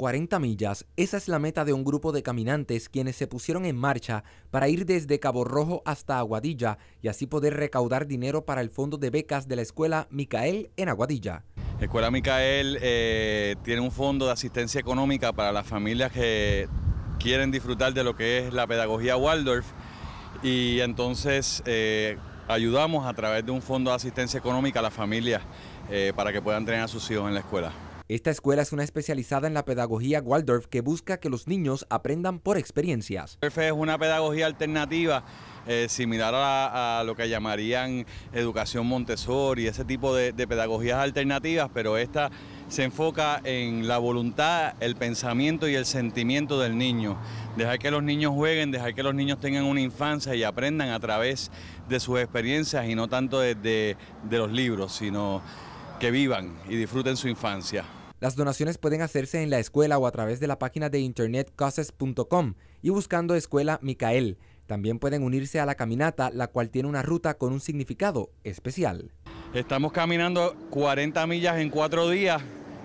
40 millas, esa es la meta de un grupo de caminantes quienes se pusieron en marcha para ir desde Cabo Rojo hasta Aguadilla y así poder recaudar dinero para el fondo de becas de la escuela Micael en Aguadilla. escuela Micael eh, tiene un fondo de asistencia económica para las familias que quieren disfrutar de lo que es la pedagogía Waldorf y entonces eh, ayudamos a través de un fondo de asistencia económica a las familias eh, para que puedan tener a sus hijos en la escuela. Esta escuela es una especializada en la pedagogía Waldorf que busca que los niños aprendan por experiencias. Es una pedagogía alternativa eh, similar a, lo que llamarían educación Montessori, ese tipo de, pedagogías alternativas, pero esta se enfoca en la voluntad, el pensamiento y el sentimiento del niño. Dejar que los niños jueguen, dejar que los niños tengan una infancia y aprendan a través de sus experiencias y no tanto desde de los libros, sino que vivan y disfruten su infancia. Las donaciones pueden hacerse en la escuela o a través de la página de internet causes.com y buscando Escuela Micael. También pueden unirse a la caminata, la cual tiene una ruta con un significado especial. Estamos caminando 40 millas en cuatro días,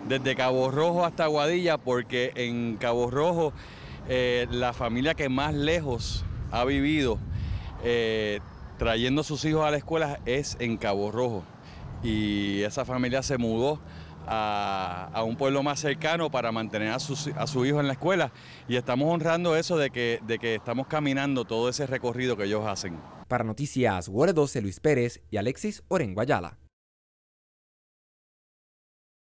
desde Cabo Rojo hasta Guadilla, porque en Cabo Rojo eh, la familia que más lejos ha vivido eh, trayendo a sus hijos a la escuela es en Cabo Rojo. Y esa familia se mudó a, un pueblo más cercano para mantener a, su hijo en la escuela y estamos honrando eso de que, estamos caminando todo ese recorrido que ellos hacen. Para Noticias Word 12, Luis Pérez y Alexis Guayala.